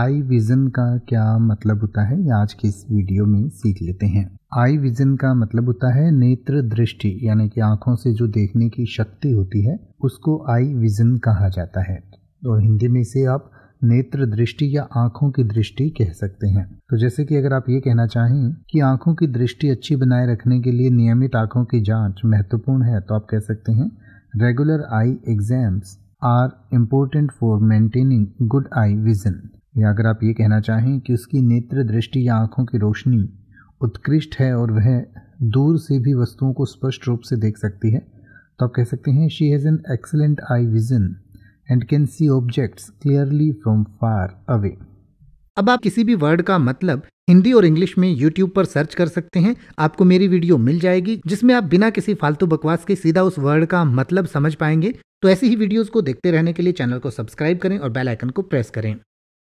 आई vision का क्या मतलब होता है ये आज की इस वीडियो में सीख लेते हैं आई विज़न का मतलब होता है नेत्र दृष्टि यानी कि आंखों से जो देखने की शक्ति होती है उसको आई विज़न कहा जाता है और हिंदी में इसे आप नेत्र दृष्टि या आंखों की दृष्टि कह सकते हैं तो जैसे कि अगर आप ये कहना चाहें कि आंखों की दृष्टि अच्छी बनाए रखने के लिए नियमित आंखों की जांच महत्वपूर्ण है तो आप कह सकते हैं regular eye exams are important for maintaining good eye vision या अगर आप ये कहना चाहें कि उसकी नेत्र दृष्टि या आँखों की रोशनी उत्कृष्ट है और वह दूर से भी वस्तुओं को स्पष्ट रूप से देख सकती है तो आप कह सकते हैं she has an excellent eye vision and can see objects clearly from far away अब आप किसी भी वर्ड का मतलब हिंदी और इंग्लिश में YouTube पर सर्च कर सकते हैं आपको मेरी वीडियो मिल जाएगी जिसमें आप बिना किसी फालतू बकवास के सीधा उस वर्ड का मतलब समझ पाएंगे तो ऐसी ही वीडियोस को देखते रहने के लिए चैनल को सब्सक्राइब करें और बेल आइकन को प्रेस करें